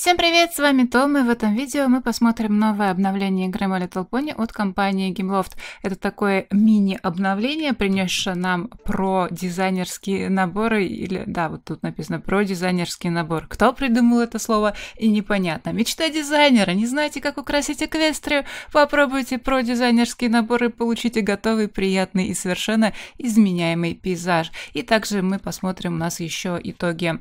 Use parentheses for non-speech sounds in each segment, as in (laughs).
Всем привет, с вами Том, и в этом видео мы посмотрим новое обновление игры My Little Pony от компании Gameloft. Это такое мини-обновление, принесшее нам про дизайнерские наборы, или, да, вот тут написано про дизайнерский набор. Кто придумал это слово, и непонятно. Мечта дизайнера, не знаете, как украсить эквестрию? Попробуйте про дизайнерские наборы, и получите готовый, приятный и совершенно изменяемый пейзаж. И также мы посмотрим у нас еще итоги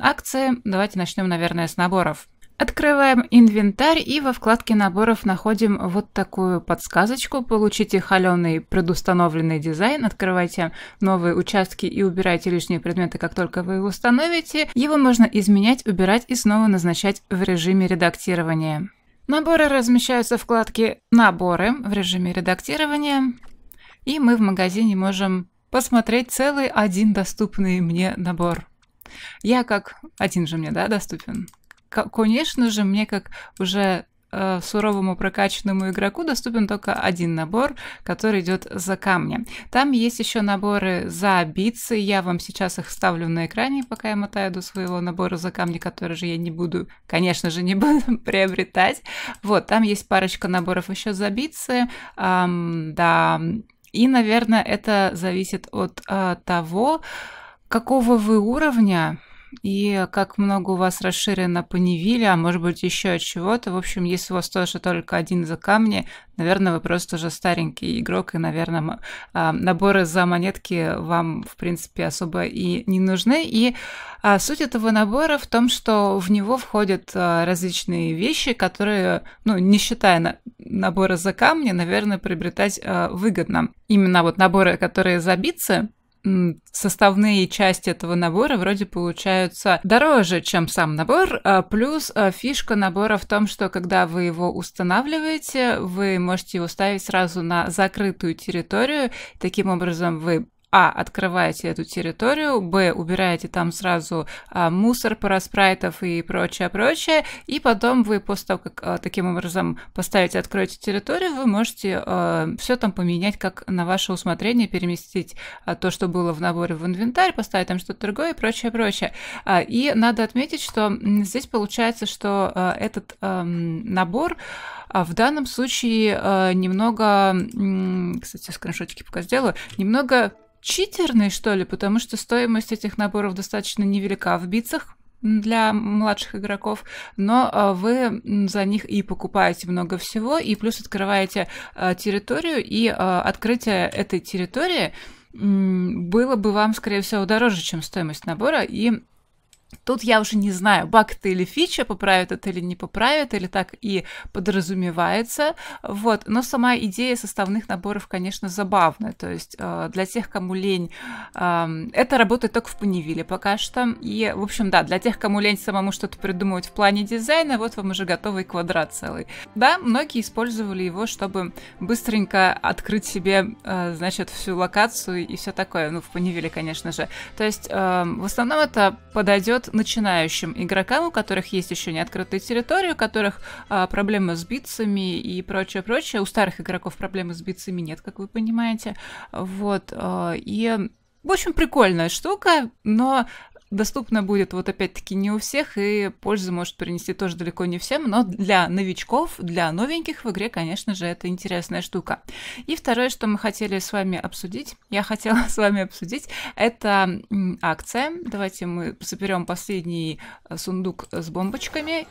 Акции. Давайте начнем, наверное, с наборов. Открываем инвентарь и во вкладке наборов находим вот такую подсказочку. Получите холеный предустановленный дизайн, открывайте новые участки и убирайте лишние предметы, как только вы его установите. Его можно изменять, убирать и снова назначать в режиме редактирования. Наборы размещаются в вкладке «Наборы» в режиме редактирования. И мы в магазине можем посмотреть целый один доступный мне набор. Я как... Один же мне, да, доступен? Конечно же, мне как уже э, суровому прокачанному игроку доступен только один набор, который идет за камни. Там есть еще наборы за битсы, я вам сейчас их ставлю на экране, пока я мотаю до своего набора за камни, который же я не буду, конечно же, не (laughs) буду приобретать. Вот, там есть парочка наборов еще за битсы, эм, да, и, наверное, это зависит от э, того, какого вы уровня и как много у вас расширено по Невиле, а может быть еще от чего-то. В общем, если у вас тоже только один за камни, наверное, вы просто уже старенький игрок, и, наверное, а, наборы за монетки вам, в принципе, особо и не нужны. И а, суть этого набора в том, что в него входят а, различные вещи, которые, ну, не считая набора за камни, наверное, приобретать выгодно. Именно вот наборы, которые забицы, составные части этого набора вроде получаются дороже, чем сам набор. А плюс а, фишка набора в том, что когда вы его устанавливаете, вы можете его ставить сразу на закрытую территорию. Таким образом, вы а. Открываете эту территорию, Б. Убираете там сразу а, мусор, параспрайтов и прочее-прочее, и потом вы после того, как а, таким образом поставите, откроете территорию, вы можете а, все там поменять как на ваше усмотрение, переместить а, то, что было в наборе в инвентарь, поставить там что-то другое и прочее-прочее. А, и надо отметить, что здесь получается, что а, этот а, набор а в данном случае э, немного, кстати, скриншотики пока сделаю, немного читерный, что ли, потому что стоимость этих наборов достаточно невелика в битцах, для младших игроков, но э, вы за них и покупаете много всего, и плюс открываете э, территорию, и э, открытие этой территории было бы вам, скорее всего, дороже, чем стоимость набора, и Тут я уже не знаю, баг это или фича, поправят это или не поправят или так и подразумевается. Вот. Но сама идея составных наборов, конечно, забавная. То есть э, для тех, кому лень, эм, это работает только в Панивиле пока что. И, в общем, да, для тех, кому лень самому что-то придумывать в плане дизайна, вот вам уже готовый квадрат целый. Да, многие использовали его, чтобы быстренько открыть себе, э, значит, всю локацию и все такое. Ну, в Панивиле, конечно же. То есть эм, в основном это подойдет дает начинающим игрокам, у которых есть еще не открытая территория, у которых а, проблемы с битцами и прочее, прочее. У старых игроков проблемы с битцами нет, как вы понимаете. Вот. А, и в общем, прикольная штука, но доступно будет вот опять-таки не у всех, и пользы может принести тоже далеко не всем, но для новичков, для новеньких в игре, конечно же, это интересная штука. И второе, что мы хотели с вами обсудить, я хотела (laughs) с вами обсудить, это акция. Давайте мы соберем последний э, сундук с бомбочками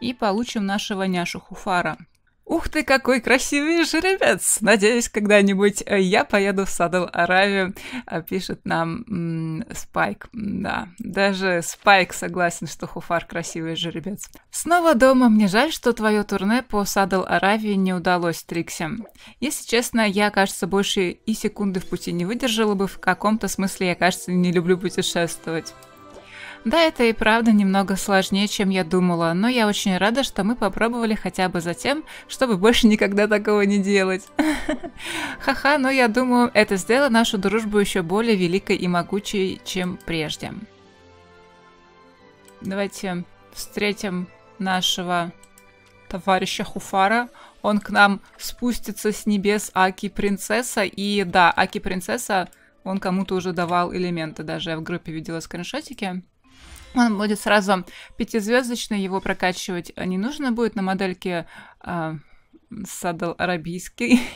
и получим нашего няшу Хуфара. Ух ты, какой красивый жеребец! Надеюсь, когда-нибудь э, я поеду в Садл Аравию, э, пишет нам м -м, Спайк. Да, даже Спайк согласен, что Хуфар красивый жеребец. Снова дома. Мне жаль, что твое турне по Садл Аравии не удалось, Трикси. Если честно, я, кажется, больше и секунды в пути не выдержала бы. В каком-то смысле я, кажется, не люблю путешествовать. Да, это и правда немного сложнее, чем я думала, но я очень рада, что мы попробовали хотя бы за тем, чтобы больше никогда такого не делать. (laughs) Ха-ха, но я думаю, это сделало нашу дружбу еще более великой и могучей, чем прежде. Давайте встретим нашего товарища Хуфара. Он к нам спустится с небес Аки Принцесса. И да, Аки Принцесса, он кому-то уже давал элементы. Даже я в группе видела скриншотики он будет сразу пятизвездочный, его прокачивать э, не нужно будет на модельке э, а, Садал Арабийский. (laughs)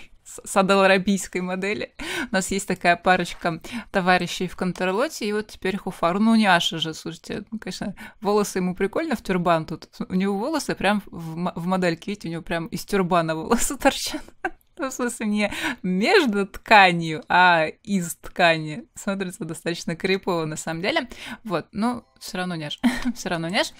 Садал арабийской модели. У нас есть такая парочка товарищей в контрлоте, и вот теперь Хуфар. Ну, не Аша же, слушайте, ну, конечно, волосы ему прикольно в тюрбан тут. У него волосы прям в, в модельке, видите, у него прям из тюрбана волосы торчат. (laughs) ну, в смысле, не между тканью, а из ткани. Смотрится достаточно крипово, на самом деле. Вот, но ну, все равно не няш, (laughs) все равно не няш.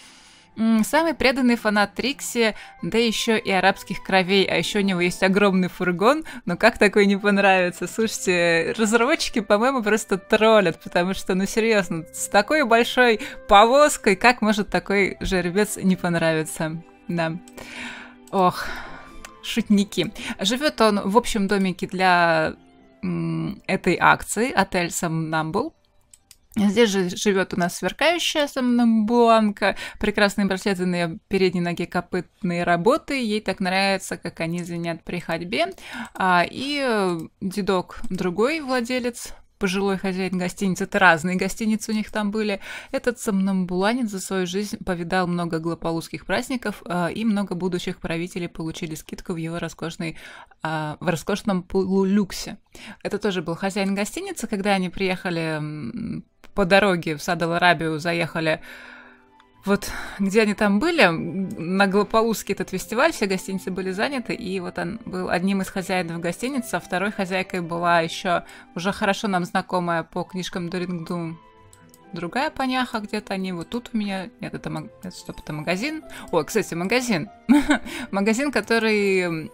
Самый преданный фанат Трикси, да еще и арабских кровей, а еще у него есть огромный фургон, но как такой не понравится? Слушайте, разработчики, по-моему, просто троллят, потому что, ну серьезно, с такой большой повозкой, как может такой жеребец не понравиться? Да. Ох, шутники. Живет он в общем домике для этой акции, отель Самнамбул. Здесь же живет у нас сверкающая сомнамбуланка, прекрасные браслеты на передней ноге копытные работы, ей так нравится, как они звенят при ходьбе. А, и э, дедок, другой владелец пожилой хозяин гостиницы, это разные гостиницы у них там были. Этот сомнамбуланец за свою жизнь повидал много глополузских праздников, а, и много будущих правителей получили скидку в его роскошной, а, в роскошном полулюксе. Это тоже был хозяин гостиницы, когда они приехали по дороге в Садал-Арабию, заехали вот где они там были, на Глополузский этот фестиваль, все гостиницы были заняты, и вот он был одним из хозяинов гостиницы, а второй хозяйкой была еще уже хорошо нам знакомая по книжкам Дурингдум другая поняха где-то они вот тут у меня нет это, маг... что это магазин о кстати магазин (laughs) магазин который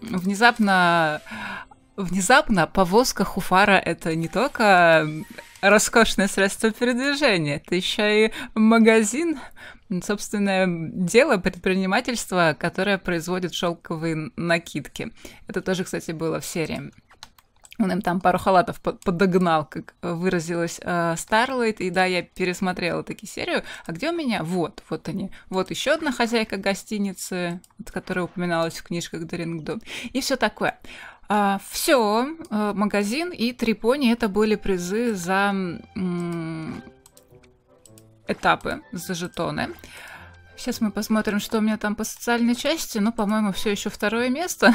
внезапно внезапно повозка Хуфара это не только роскошное средство передвижения, это еще и магазин, собственное дело предпринимательства, которое производит шелковые накидки. Это тоже, кстати, было в серии. Он им там пару халатов подогнал, как выразилась Старлайт. Э, и да, я пересмотрела таки серию. А где у меня? Вот, вот они. Вот еще одна хозяйка гостиницы, которая упоминалась в книжках Дорингдом И все такое. А, все, э, магазин и три пони это были призы за этапы, за жетоны. Сейчас мы посмотрим, что у меня там по социальной части. Ну, по-моему, все еще второе место.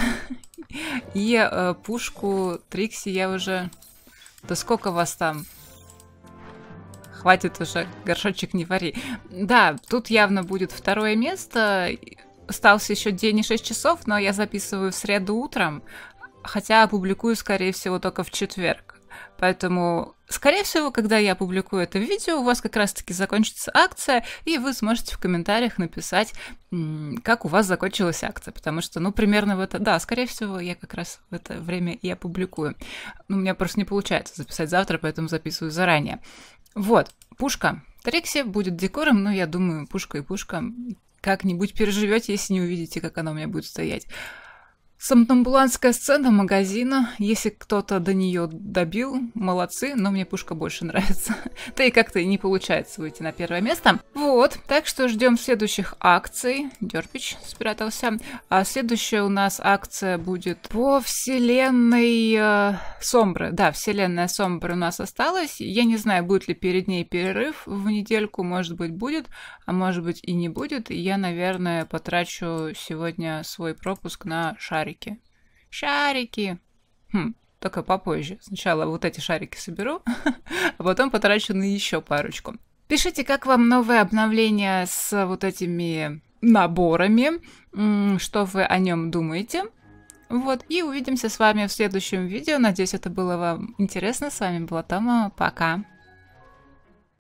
(laughs) И э, пушку Трикси я уже... Да сколько вас там? Хватит уже, горшочек не вари. Да, тут явно будет второе место. Остался еще день и 6 часов, но я записываю в среду утром, хотя опубликую, скорее всего, только в четверг. Поэтому, скорее всего, когда я опубликую это видео, у вас как раз-таки закончится акция, и вы сможете в комментариях написать, как у вас закончилась акция, потому что, ну, примерно в это... Да, скорее всего, я как раз в это время и опубликую. Ну, у меня просто не получается записать завтра, поэтому записываю заранее. Вот, пушка. Трикси будет декором, но я думаю, пушка и пушка как-нибудь переживете, если не увидите, как она у меня будет стоять. Сомнамбуланская сцена магазина. Если кто-то до нее добил, молодцы, но мне пушка больше нравится. (laughs) Да и как-то не получается выйти на первое место. Вот, так что ждем следующих акций. Дерпич спрятался. А следующая у нас акция будет по вселенной э, Сомбры. Да, вселенная Сомбры у нас осталась. Я не знаю, будет ли перед ней перерыв в недельку. Может быть, будет, а может быть и не будет. Я, наверное, потрачу сегодня свой пропуск на шарик шарики. Шарики! Хм, только попозже. Сначала вот эти шарики соберу, (laughs) а потом потрачу на еще парочку. Пишите, как вам новое обновление с вот этими наборами, что вы о нем думаете. Вот, и увидимся с вами в следующем видео. Надеюсь, это было вам интересно. С вами была Тома. Пока!